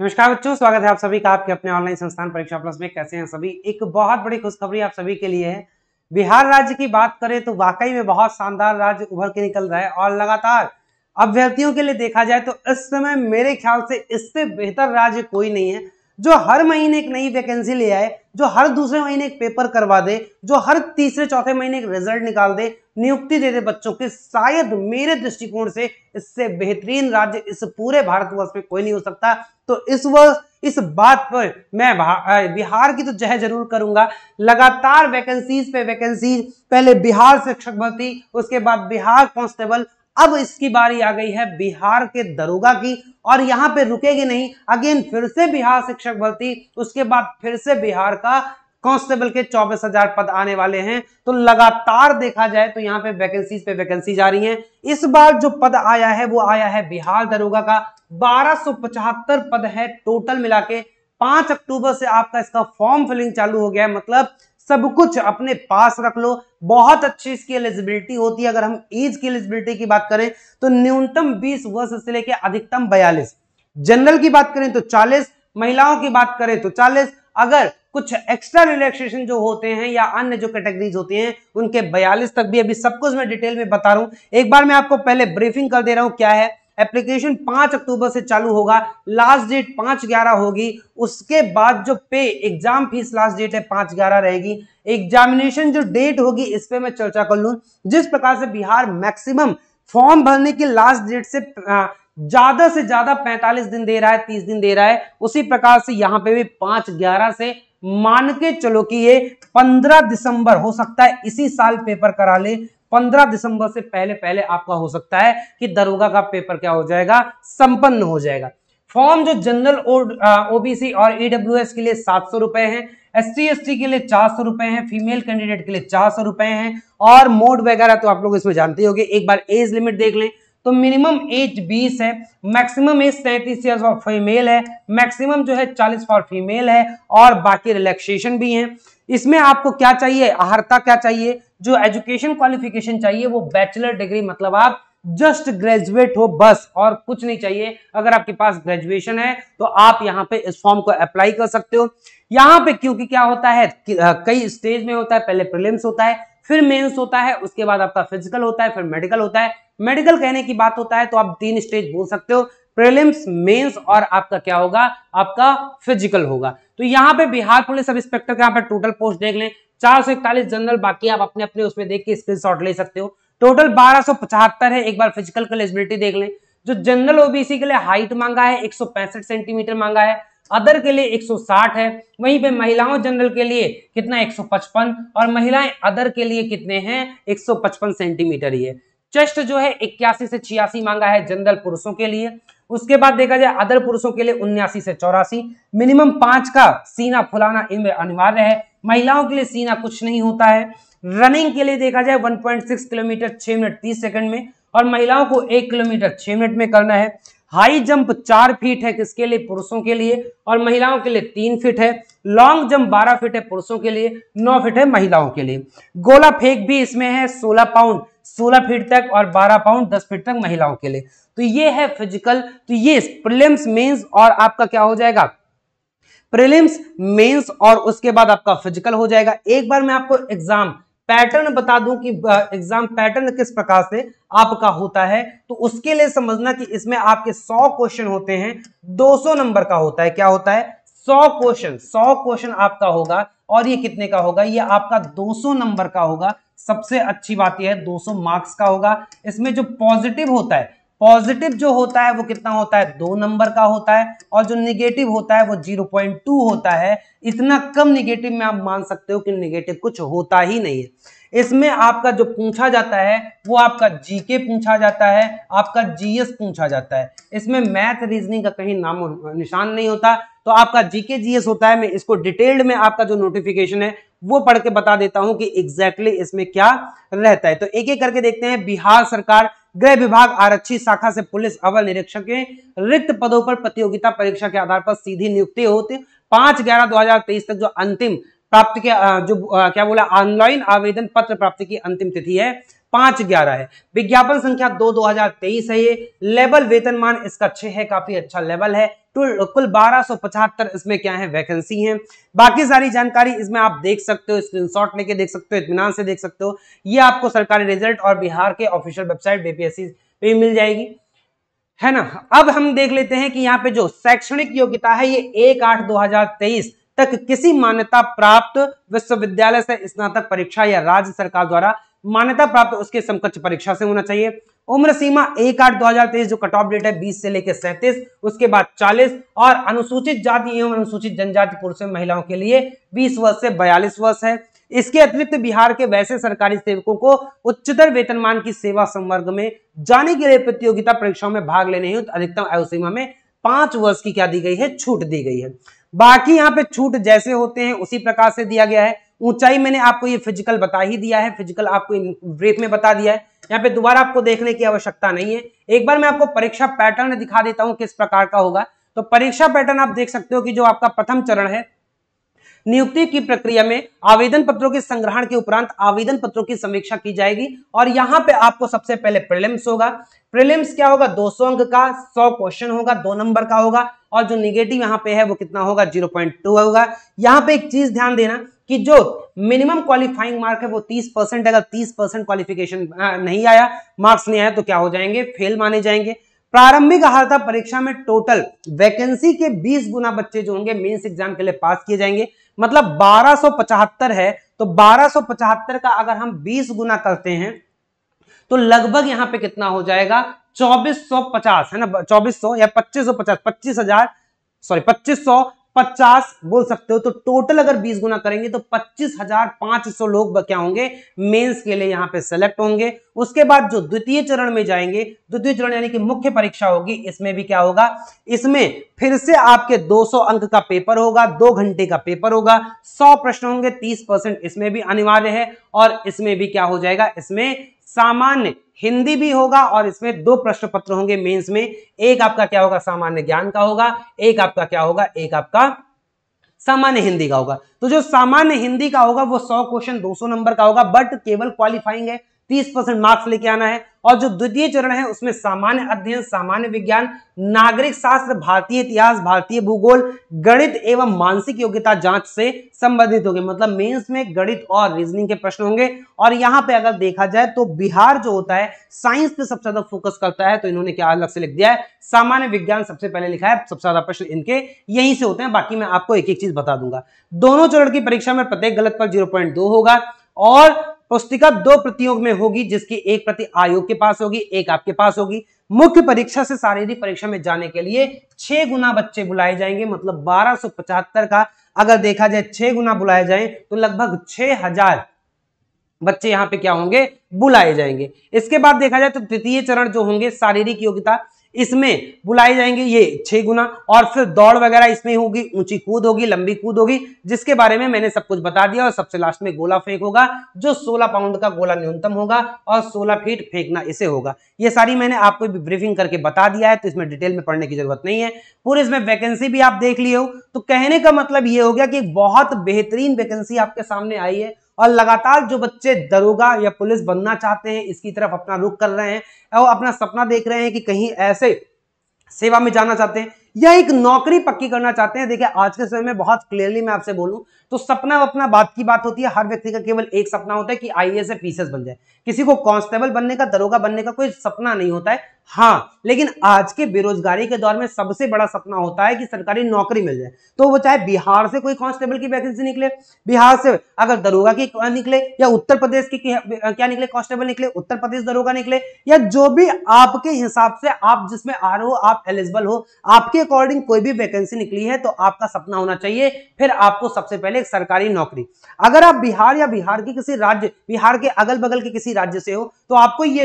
नमस्कार बच्चों स्वागत है आप सभी का आपके अपने ऑनलाइन संस्थान परीक्षा प्लस में कैसे हैं सभी एक बहुत बड़ी खुशखबरी आप सभी के लिए है बिहार राज्य की बात करें तो वाकई में बहुत शानदार राज्य उभर के निकल रहा है और लगातार अभ्यर्थियों के लिए देखा जाए तो इस समय मेरे ख्याल से इससे बेहतर राज्य कोई नहीं है जो हर महीने एक नई वैकेंसी ले आए जो हर दूसरे महीने एक पेपर करवा दे जो हर तीसरे चौथे महीने एक रिजल्ट निकाल दे नियुक्ति दे दे बच्चों की शायद मेरे दृष्टिकोण से इससे बेहतरीन राज्य इस पूरे भारतवर्ष में कोई नहीं हो सकता तो इस वर्ष इस बात पर मैं बिहार की तो जह जरूर करूंगा लगातार वैकेंसीज पे वैकेंसीज पहले बिहार शिक्षक भर्ती उसके बाद बिहार कांस्टेबल अब इसकी बारी आ गई है बिहार के दरोगा की और यहां पे रुकेगी नहीं अगेन फिर से बिहार शिक्षक भर्ती उसके बाद फिर से बिहार का कांस्टेबल के चौबीस हजार पद आने वाले हैं तो लगातार देखा जाए तो यहाँ पे वैकेंसीज पे वैकेंसी जा रही हैं इस बार जो पद आया है वो आया है बिहार दरोगा का बारह पद है टोटल मिला के पांच अक्टूबर से आपका इसका फॉर्म फिलिंग चालू हो गया है मतलब सब कुछ अपने पास रख लो बहुत अच्छी इसकी एलिजिबिलिटी होती है अगर हम एज की एलिजिबिलिटी की बात करें तो न्यूनतम 20 वर्ष से लेकर अधिकतम 42 जनरल की बात करें तो 40 महिलाओं की बात करें तो 40 अगर कुछ एक्स्ट्रा रिलैक्सेशन जो होते हैं या अन्य जो कैटेगरीज होती हैं उनके बयालीस तक भी अभी सब कुछ मैं डिटेल में बता रहा हूं एक बार मैं आपको पहले ब्रीफिंग कर दे रहा हूं क्या है एप्लीकेशन पांच अक्टूबर से चालू होगा लास्ट डेट पांच ग्यारह होगी उसके बाद जो पे एग्जाम फीस लास्ट डेट है पांच ग्यारह रहेगी एग्जामिनेशन जो डेट होगी इस पर मैं चर्चा कर लू जिस प्रकार से बिहार मैक्सिमम फॉर्म भरने की लास्ट डेट से ज्यादा से ज्यादा 45 दिन दे रहा है 30 दिन दे रहा है उसी प्रकार से यहाँ पे भी पांच ग्यारह से मान के चलो कि ये 15 दिसंबर हो सकता है इसी साल पेपर करा ले पंद्रह दिसंबर से पहले पहले आपका हो सकता है कि दरोगा का पेपर क्या हो जाएगा संपन्न हो जाएगा फॉर्म जो जनरल ओबीसी और ईडब्ल्यूएस के लिए सात रुपए है एस टी के लिए चार सौ रुपए हैं फीमेल कैंडिडेट के लिए चार सौ रुपए हैं और मोड वगैरह तो आप लोग इसमें जानते होंगे एक बार एज लिमिट देख लें तो मिनिमम एज 20 है मैक्सिमम एज सैंतीस ईयर फॉर फीमेल है मैक्सिमम जो है 40 फॉर फीमेल है और बाकी रिलैक्सेशन भी हैं इसमें आपको क्या चाहिए अहर्ता क्या चाहिए जो एजुकेशन क्वालिफिकेशन चाहिए वो बैचलर डिग्री मतलब आप जस्ट ग्रेजुएट हो बस और कुछ नहीं चाहिए अगर आपके पास ग्रेजुएशन है तो आप यहाँ पे इस फॉर्म को अप्लाई कर सकते हो यहाँ पे क्योंकि क्या होता है कई स्टेज में होता है पहले प्रिलिम्स होता है फिर मेंस होता है उसके बाद आपका फिजिकल होता है फिर मेडिकल होता है मेडिकल कहने की बात होता है तो आप तीन स्टेज बोल सकते हो प्रीलिम्स मेंस और आपका क्या होगा आपका फिजिकल होगा तो यहाँ पे बिहार पुलिस सब इंस्पेक्टर के यहाँ पे टोटल पोस्ट देख लें चार सौ इकतालीस जनरल बाकी आप अपने अपने उसमें देख के स्क्रीनशॉट ले सकते हो टोटल बारह सौ पचहत्तर है एक बार फिजिकल एलिजिबिलिटी देख लें जो जनरल ओबीसी के लिए हाइट मांगा है एक सौ पैंसठ सेंटीमीटर मांगा है अदर के लिए 160 है वहीं पे महिलाओं जनरल के लिए कितना 155 और महिलाएं अदर के लिए कितने हैं 155 सेंटीमीटर ये चेस्ट जो है इक्यासी से छियासी मांगा है जनरल पुरुषों के लिए उसके बाद देखा जाए अदर पुरुषों के लिए उन्यासी से चौरासी मिनिमम पांच का सीना फुलाना इनमें अनिवार्य है महिलाओं के लिए सीना कुछ नहीं होता है रनिंग के लिए देखा जाए 1.6 किलोमीटर 6 मिनट 30 सेकंड में और महिलाओं को एक किलोमीटर 6 मिनट में करना है हाई जंप चार फीट है किसके लिए पुरुषों के लिए और महिलाओं के लिए तीन फीट है लॉन्ग जंप बारह फीट है पुरुषों के लिए नौ फीट है महिलाओं के लिए गोला फेंक भी इसमें है सोलह पाउंड सोलह फीट तक और बारह पाउंड दस फीट तक महिलाओं के लिए तो ये है फिजिकल तो ये प्रिलिम्स मेंस और आपका क्या हो जाएगा प्रिलिम्स मेंस और उसके बाद आपका फिजिकल हो जाएगा एक बार मैं आपको एग्जाम पैटर्न बता दूं कि एग्जाम पैटर्न किस प्रकार से आपका होता है तो उसके लिए समझना कि इसमें आपके 100 क्वेश्चन होते हैं 200 नंबर का होता है क्या होता है 100 क्वेश्चन 100 क्वेश्चन आपका होगा और ये कितने का होगा ये आपका 200 नंबर का होगा सबसे अच्छी बात यह है 200 मार्क्स का होगा इसमें जो पॉजिटिव होता है पॉजिटिव जो होता है वो कितना होता है दो नंबर का होता है और जो निगेटिव होता है वो जीरो पॉइंट टू होता है इतना कम निगेटिव में आप मान सकते हो कि निगेटिव कुछ होता ही नहीं है इसमें आपका जो पूछा जाता है वो आपका जीके पूछा जाता है आपका जीएस पूछा जाता है इसमें मैथ रीजनिंग का कहीं नाम निशान नहीं होता तो आपका जीके जीएस होता है मैं इसको डिटेल्ड में आपका जो नोटिफिकेशन है वो पढ़ के बता देता हूं कि एग्जैक्टली exactly इसमें क्या रहता है तो एक एक करके देखते हैं बिहार सरकार गृह विभाग आरक्षी शाखा से पुलिस अवर निरीक्षक के रिक्त पदों पर प्रतियोगिता परीक्षा के आधार पर सीधी नियुक्ति होती पांच ग्यारह दो हजार तेईस तक जो अंतिम प्राप्त के जो क्या बोला ऑनलाइन आवेदन पत्र प्राप्ति की अंतिम तिथि है पांच ग्यारह है विज्ञापन संख्या दो दो हजार तेईस है ये लेवल वेतनमान इसका छह है काफी अच्छा लेवल है कुल बारह सौ पचहत्तर इसमें क्या है वैकेंसी है बाकी सारी जानकारी इसमें आप देख सकते हो स्क्रीनशॉट लेके देख सकते हो इतमान से देख सकते हो ये आपको सरकारी रिजल्ट और बिहार के ऑफिशियल वेबसाइट बीपीएससी पे मिल जाएगी है ना अब हम देख लेते हैं कि यहाँ पे जो शैक्षणिक योग्यता है ये एक आठ दो हजार तेईस तक किसी मान्यता प्राप्त विश्वविद्यालय से स्नातक परीक्षा या राज्य सरकार द्वारा मान्यता प्राप्त उसके समकक्ष परीक्षा से होना चाहिए उम्र सीमा एक आठ दो हजार तेईस जो कट ऑफ डेट है बीस से लेकर सैंतीस उसके बाद चालीस और अनुसूचित जाति एवं अनुसूचित जनजाति पुरुष एवं महिलाओं के लिए बीस वर्ष से बयालीस वर्ष है इसके अतिरिक्त बिहार के वैसे सरकारी सेवकों को उच्चतर वेतनमान की सेवा संवर्ग में जाने के लिए प्रतियोगिता परीक्षाओं में भाग लेने अधिकतम आयु सीमा में पांच वर्ष की क्या दी गई है छूट दी गई है बाकी यहाँ पे छूट जैसे होते हैं उसी प्रकार से दिया गया है ऊंचाई मैंने आपको ये फिजिकल बता ही दिया है फिजिकल आपको ब्रेक में बता दिया है यहाँ पे दोबारा आपको देखने की आवश्यकता नहीं है एक बार मैं आपको परीक्षा पैटर्न दिखा देता हूँ किस प्रकार का होगा तो परीक्षा पैटर्न आप देख सकते हो कि जो आपका प्रथम चरण है नियुक्ति की प्रक्रिया में आवेदन पत्रों के संग्रहण के उपरांत आवेदन पत्रों की समीक्षा की जाएगी और यहाँ पे आपको सबसे पहले प्रिलिम्स होगा प्रिलिम्स क्या होगा दो सौ अंक का सौ क्वेश्चन होगा दो नंबर का होगा और जो निगेटिव यहाँ पे है वो कितना होगा जीरो पॉइंट टू होगा यहाँ पे एक चीज ध्यान देना कि जो मिनिमम क्वालिफाइंग मार्क है वो 30 परसेंट अगर 30 परसेंट क्वालिफिकेशन नहीं आया मार्क्स नहीं आया तो क्या हो जाएंगे फेल माने जाएंगे प्रारंभिक अहाता परीक्षा में टोटल वैकेंसी के 20 गुना बच्चे जो होंगे मेंस एग्जाम के लिए पास किए जाएंगे मतलब बारह है तो बारह का अगर हम 20 गुना करते हैं तो लगभग यहां पे कितना हो जाएगा 2450 है ना 2400 या 2550 25000 सॉरी 2500 50 बोल सकते हो तो टोटल अगर 20 गुना करेंगे तो 25,500 लोग क्या होंगे मेंस के लिए यहां पे सेलेक्ट होंगे उसके बाद जो द्वितीय चरण में जाएंगे द्वितीय चरण यानी कि मुख्य परीक्षा होगी इसमें भी क्या होगा इसमें फिर से आपके 200 अंक का पेपर होगा दो घंटे का पेपर होगा 100 प्रश्न होंगे 30 परसेंट इसमें भी अनिवार्य है और इसमें भी क्या हो जाएगा इसमें सामान्य हिंदी भी होगा और इसमें दो प्रश्न पत्र होंगे मेंस में एक आपका क्या होगा सामान्य ज्ञान का होगा एक आपका क्या होगा एक आपका सामान्य हिंदी का होगा तो जो सामान्य हिंदी का होगा वो 100 क्वेश्चन 200 नंबर का होगा बट केवल क्वालिफाइंग है 30 परसेंट मार्क्स लेके आना है और जो द्वितीय चरण है उसमें सामान्य अध्ययन सामान्य विज्ञान नागरिक शास्त्र भारतीय इतिहास भारतीय भूगोल गणित एवं मानसिक योग्यता जांच से संबंधित होंगे मतलब मेंस में गणित और रीजनिंग के प्रश्न होंगे और यहाँ पे अगर देखा जाए तो बिहार जो होता है साइंस पे सबसे ज्यादा फोकस करता है तो इन्होंने क्या अलग से लिख दिया है सामान्य विज्ञान सबसे पहले लिखा है सबसे ज्यादा प्रश्न इनके यहीं से होते हैं बाकी मैं आपको एक एक चीज बता दूंगा दोनों चरण की परीक्षा में प्रत्येक गलत पर जीरो होगा और पुस्तिका दो प्रतियों में होगी जिसकी एक प्रति आयोग के पास होगी एक आपके पास होगी मुख्य परीक्षा से शारीरिक परीक्षा में जाने के लिए छह गुना बच्चे बुलाए जाएंगे मतलब पचहत्तर का अगर देखा जाए छह गुना बुलाए जाए तो लगभग हजार बच्चे यहाँ पे क्या होंगे बुलाए जाएंगे इसके बाद देखा जाए तो तृतीय चरण जो होंगे शारीरिक योग्यता इसमें बुलाए जाएंगे ये छह गुना और फिर दौड़ वगैरह इसमें होगी ऊंची कूद होगी लंबी कूद होगी जिसके बारे में मैंने सब कुछ बता दिया और सबसे लास्ट में गोला फेंक होगा जो सोलह पाउंड का गोला न्यूनतम होगा और सोलह फीट फेंकना इसे होगा ये सारी मैंने आपको ब्रीफिंग करके बता दिया है तो इसमें डिटेल में पढ़ने की जरूरत नहीं है पूरे इसमें वैकेंसी भी आप देख लिए हो तो कहने का मतलब ये हो गया कि बहुत बेहतरीन वैकेंसी आपके सामने आई है और लगातार जो बच्चे दरोगा या पुलिस बनना चाहते हैं इसकी तरफ अपना रुख कर रहे हैं और अपना सपना देख रहे हैं कि कहीं ऐसे सेवा में जाना चाहते हैं या एक नौकरी पक्की करना चाहते हैं देखिए आज के समय में बहुत क्लियरली मैं आपसे बोलूं तो सपना अपना बात की बात होती है हर व्यक्ति का केवल एक सपना होता है कि आई एस पीसेस बन जाए किसी को कांस्टेबल बनने का दरोगा बनने का कोई सपना नहीं होता है हाँ लेकिन आज के बेरोजगारी के दौर में सबसे बड़ा सपना होता है कि सरकारी नौकरी मिल जाए तो वो चाहे बिहार से कोई कांस्टेबल की वैकेंसी निकले बिहार से अगर दरोगा की निकले या उत्तर प्रदेश की क्या निकले कांस्टेबल निकले उत्तर प्रदेश दरोगा निकले या जो भी आपके हिसाब से आप जिसमें आ रहे हो आप एलिजिबल हो आपके अकॉर्डिंग कोई भी वैकेंसी निकली है तो आपका सपना होना चाहिए फिर आपको सबसे पहले एक सरकारी नौकरी अगर आप बिहार या बिहार के किसी राज्य बिहार के अगल बगल के किसी राज्य से हो तो आपको ये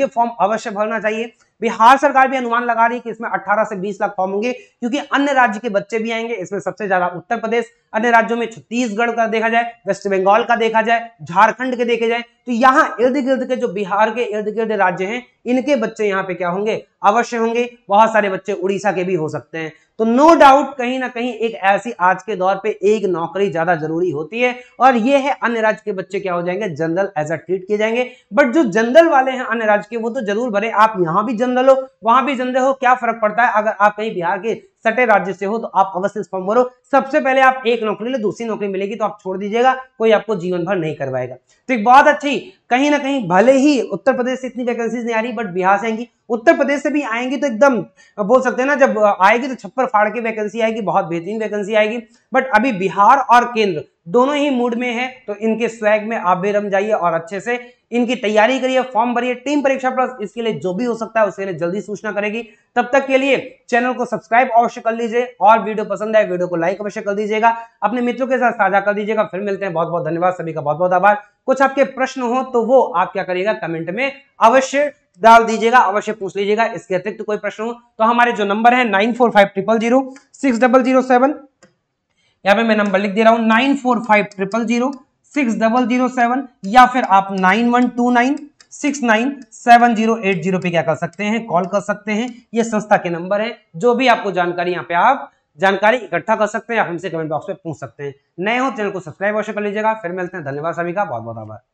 ये फॉर्म अवश्य भरना चाहिए बिहार सरकार भी अनुमान लगा रही है कि इसमें 18 से 20 लाख फॉर्म होंगे क्योंकि अन्य राज्य के बच्चे भी आएंगे इसमें सबसे ज्यादा उत्तर प्रदेश अन्य राज्यों में छत्तीसगढ़ का देखा जाए वेस्ट बंगाल का देखा जाए झारखंड के देखे जाए तो यहाँ इर्द गिर्द के जो बिहार के इर्द गिर्द राज्य हैं इनके बच्चे यहाँ पे क्या होंगे अवश्य होंगे बहुत सारे बच्चे उड़ीसा के भी हो सकते हैं तो नो डाउट कहीं ना कहीं एक ऐसी आज के दौर पे एक नौकरी ज्यादा जरूरी होती है और ये है अन्य राज्य के बच्चे क्या हो जाएंगे जनरल एज अ ट्रीट किए जाएंगे बट जो जनरल वाले हैं अन्य राज्य के वो तो जरूर भरे आप यहां भी जनरल हो वहां भी जनरल हो क्या फर्क पड़ता है अगर आप कहीं बिहार के सटे राज्य से हो तो आप अवश्य इस फॉर्म भरो सबसे पहले आप एक नौकरी ले दूसरी नौकरी मिलेगी तो आप छोड़ दीजिएगा कोई आपको जीवन भर नहीं करवाएगा तो एक बहुत अच्छी कहीं ना कहीं भले ही उत्तर प्रदेश से इतनी वैकेंसीज नहीं आ रही बट बिहार से आएंगी उत्तर प्रदेश से भी आएंगी तो एकदम बोल सकते हैं ना जब आएगी तो छप्पर फाड़ के वैकेंसी आएगी बहुत बेहतरीन वैकेंसी आएगी बट अभी बिहार और केंद्र दोनों ही मूड में है तो इनके स्वैग में आप भी रम जाइए और अच्छे से इनकी तैयारी करिए फॉर्म भरिए टीम परीक्षा प्लस इसके लिए जो भी हो सकता है उसके लिए जल्दी सूचना करेगी तब तक के लिए चैनल को सब्सक्राइब अवश्य कर लीजिए और वीडियो पसंद आए वीडियो को लाइक अवश्य कर दीजिएगा अपने मित्रों के साथ साझा कर दीजिएगा फिर मिलते हैं बहुत बहुत धन्यवाद सभी का बहुत बहुत आभार कुछ आपके प्रश्न हो तो वो आप क्या करिएगा कमेंट में अवश्य डाल दीजिएगा अवश्य पूछ लीजिएगा इसके अतिरिक्त कोई प्रश्न हो तो हमारे जो नंबर है nine four five triple zero six double zero seven यहाँ पे मैं नंबर लिख दे रहा हूँ nine four five triple zero six double zero seven या फिर आप nine one two nine six nine seven zero eight zero पे क्या कर सकते हैं कॉल कर सकते हैं ये संस्था के नंबर है जो भी आपको जानकारी यहाँ पे आप जानकारी इकट्ठा कर सकते हैं आप हमसे कमेंट बॉक्स में पूछ सकते हैं नए हो तो चैनल को सब्सक्राइब अवश्य कर लीजिएगा फिर मिलते हैं धन्यवाद सभी का बहुत बहुत आभार